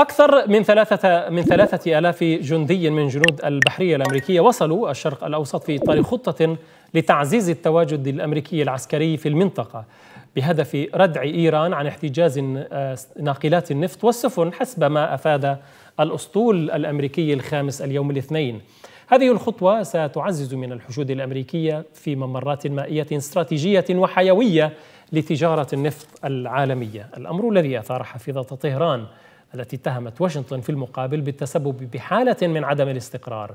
أكثر من ثلاثة من ثلاثة آلاف جندي من جنود البحرية الأمريكية وصلوا الشرق الأوسط في إطار خطة لتعزيز التواجد الأمريكي العسكري في المنطقة بهدف ردع إيران عن احتجاز آه، ناقلات النفط والسفن حسب ما أفاد الأسطول الأمريكي الخامس اليوم الاثنين هذه الخطوة ستعزز من الحشود الأمريكية في ممرات مائية استراتيجية وحيوية لتجارة النفط العالمية الأمر الذي أثار حفيظة طهران التي اتهمت واشنطن في المقابل بالتسبب بحالة من عدم الاستقرار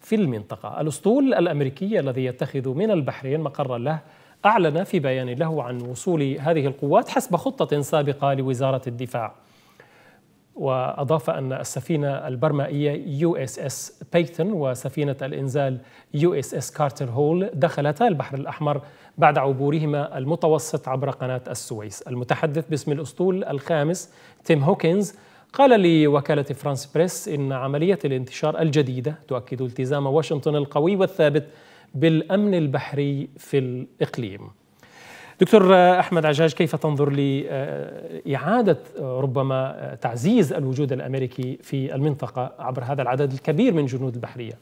في المنطقة الأسطول الأمريكي الذي يتخذ من البحرين مقرا له أعلن في بيان له عن وصول هذه القوات حسب خطة سابقة لوزارة الدفاع وأضاف أن السفينة البرمائية يو اس اس بيتن وسفينة الإنزال يو اس اس كارتر هول دخلتا البحر الأحمر بعد عبورهما المتوسط عبر قناة السويس المتحدث باسم الأسطول الخامس تيم هوكنز قال لوكالة فرانس بريس إن عملية الانتشار الجديدة تؤكد التزام واشنطن القوي والثابت بالأمن البحري في الإقليم دكتور أحمد عجاج كيف تنظر لإعادة ربما تعزيز الوجود الأمريكي في المنطقة عبر هذا العدد الكبير من جنود البحرية؟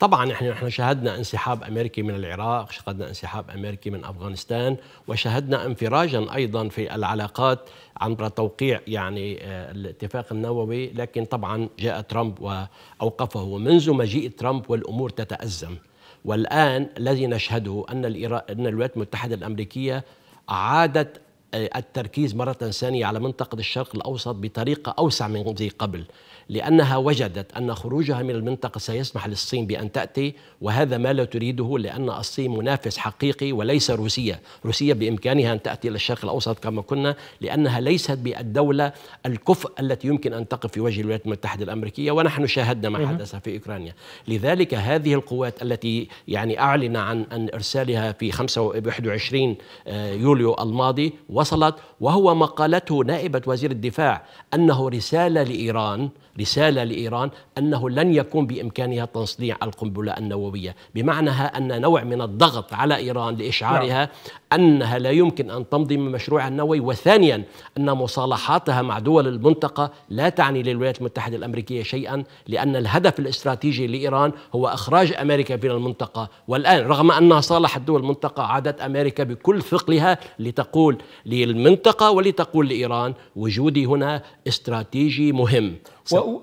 طبعا احنا احنا شاهدنا انسحاب امريكي من العراق، شاهدنا انسحاب امريكي من افغانستان، وشاهدنا انفراجا ايضا في العلاقات عبر توقيع يعني آه، الاتفاق النووي، لكن طبعا جاء ترامب واوقفه، ومنذ مجيء ترامب والامور تتازم. والان الذي نشهده ان ان الولايات المتحده الامريكيه اعادت آه، التركيز مرة ثانية على منطقة الشرق الأوسط بطريقة أوسع من ذي قبل لأنها وجدت أن خروجها من المنطقة سيسمح للصين بأن تأتي وهذا ما لا تريده لأن الصين منافس حقيقي وليس روسيا روسيا بإمكانها أن تأتي إلى الشرق الأوسط كما كنا لأنها ليست بالدولة الكفء التي يمكن أن تقف في وجه الولايات المتحدة الأمريكية ونحن شاهدنا ما حدث في أوكرانيا لذلك هذه القوات التي يعني أعلن عن أن إرسالها في 25 آه، يوليو الماضي وصلت وهو ما قالته نائبة وزير الدفاع أنه رسالة لإيران رسالة لإيران أنه لن يكون بإمكانها تصنيع القنبلة النووية بمعنى أن نوع من الضغط على إيران لإشعارها نعم. أنها لا يمكن أن تمضي من مشروعها النووي وثانيا أن مصالحاتها مع دول المنطقة لا تعني للولايات المتحدة الأمريكية شيئا لأن الهدف الاستراتيجي لإيران هو إخراج أمريكا من المنطقة والآن رغم أنها صالحت دول المنطقة عادت أمريكا بكل ثقلها لتقول للمنطقة ولتقول لإيران وجودي هنا استراتيجي مهم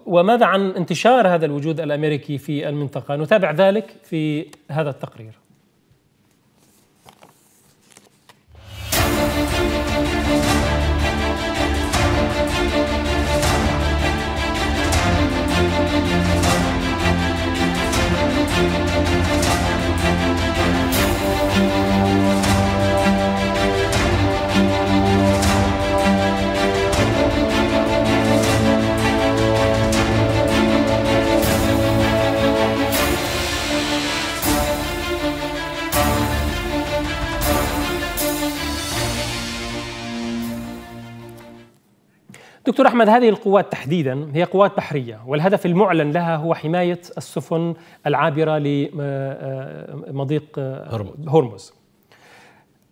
وماذا عن انتشار هذا الوجود الامريكي في المنطقه؟ نتابع ذلك في هذا التقرير. دكتور أحمد هذه القوات تحديدا هي قوات بحرية والهدف المعلن لها هو حماية السفن العابرة لمضيق آه، هرمز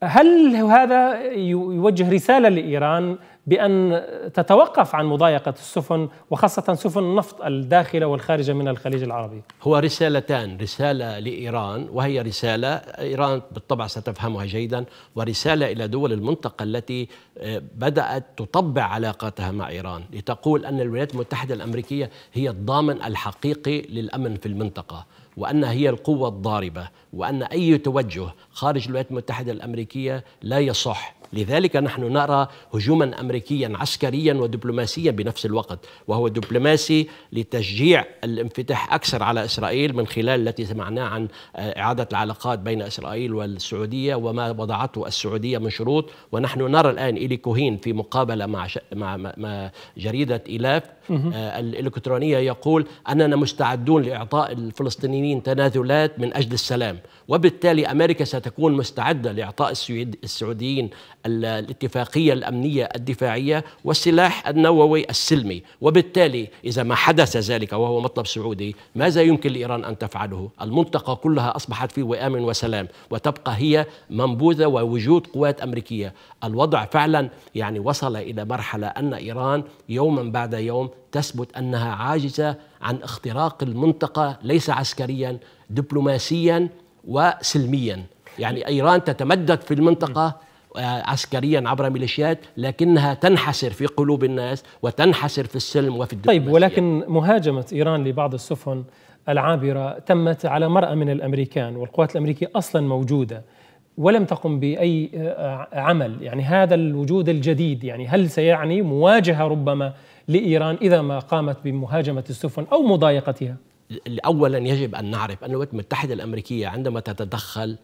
هل هذا يوجه رسالة لإيران بأن تتوقف عن مضايقة السفن وخاصة سفن النفط الداخلة والخارجة من الخليج العربي هو رسالتان رسالة لإيران وهي رسالة إيران بالطبع ستفهمها جيدا ورسالة إلى دول المنطقة التي آه، بدأت تطبع علاقاتها مع إيران لتقول أن الولايات المتحدة الأمريكية هي الضامن الحقيقي للأمن في المنطقة وأنها هي القوة الضاربة وأن أي توجه خارج الولايات المتحدة الأمريكية لا يصح لذلك نحن نرى هجوما امريكيا عسكريا ودبلوماسيا بنفس الوقت وهو دبلوماسي لتشجيع الانفتاح اكثر على اسرائيل من خلال التي سمعناه عن آه، اعاده العلاقات بين اسرائيل والسعوديه وما وضعته السعوديه من شروط ونحن نرى الان الي كوهين في مقابله مع ش... مع... مع جريده الاف آه، الالكترونيه يقول اننا مستعدون لاعطاء الفلسطينيين تنازلات من اجل السلام وبالتالي امريكا ستكون مستعده لاعطاء السعوديين الاتفاقية الأمنية الدفاعية والسلاح النووي السلمي وبالتالي إذا ما حدث ذلك وهو مطلب سعودي ماذا يمكن لإيران أن تفعله المنطقة كلها أصبحت في وئام وسلام وتبقى هي منبوذة ووجود قوات أمريكية الوضع فعلا يعني وصل إلى مرحلة أن إيران يوما بعد يوم تثبت أنها عاجزة عن اختراق المنطقة ليس عسكريا دبلوماسيا وسلميا يعني ايران تتمدد في المنطقه آه، عسكريا عبر ميليشيات لكنها تنحسر في قلوب الناس وتنحسر في السلم وفي الدبلوماسية طيب ولكن مهاجمة إيران لبعض السفن العابرة تمت على مرأى من الأمريكان والقوات الأمريكية أصلا موجودة ولم تقم بأي آه، عمل يعني هذا الوجود الجديد يعني هل سيعني مواجهة ربما لإيران إذا ما قامت بمهاجمة السفن أو مضايقتها اولا يجب ان نعرف ان الولايات المتحده الامريكيه عندما تتدخل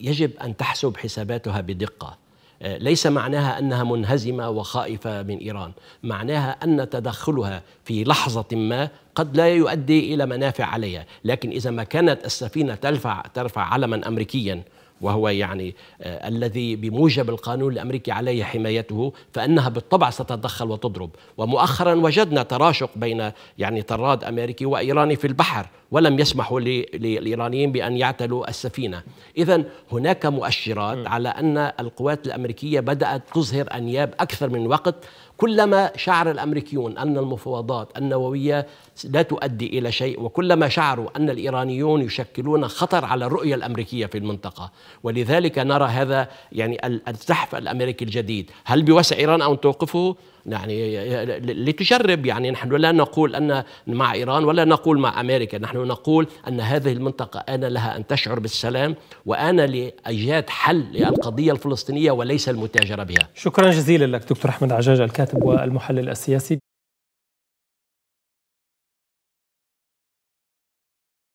يجب ان تحسب حساباتها بدقه ليس معناها انها منهزمه وخائفه من ايران، معناها ان تدخلها في لحظه ما قد لا يؤدي الى منافع عليها، لكن اذا ما كانت السفينه ترفع ترفع علما امريكيا وهو يعني آه، الذي بموجب القانون الامريكي عليه حمايته فانها بالطبع ستتدخل وتضرب ومؤخرا وجدنا تراشق بين يعني طراد امريكي وايراني في البحر ولم يسمحوا للايرانيين بان يعتلوا السفينه اذا هناك مؤشرات على ان القوات الامريكيه بدات تظهر انياب اكثر من وقت كلما شعر الامريكيون ان المفاوضات النوويه لا تؤدي الى شيء وكلما شعروا ان الايرانيون يشكلون خطر على الرؤيه الامريكيه في المنطقه ولذلك نرى هذا يعني الزحف الامريكي الجديد هل بوسع ايران ان توقفه يعني لتجرب يعني نحن لا نقول ان مع ايران ولا نقول مع امريكا نحن نقول ان هذه المنطقه ان لها ان تشعر بالسلام وان لايجاد حل للقضيه الفلسطينيه وليس المتاجره بها شكرا جزيلا لك دكتور احمد عجاج الكاتب والمحلل السياسي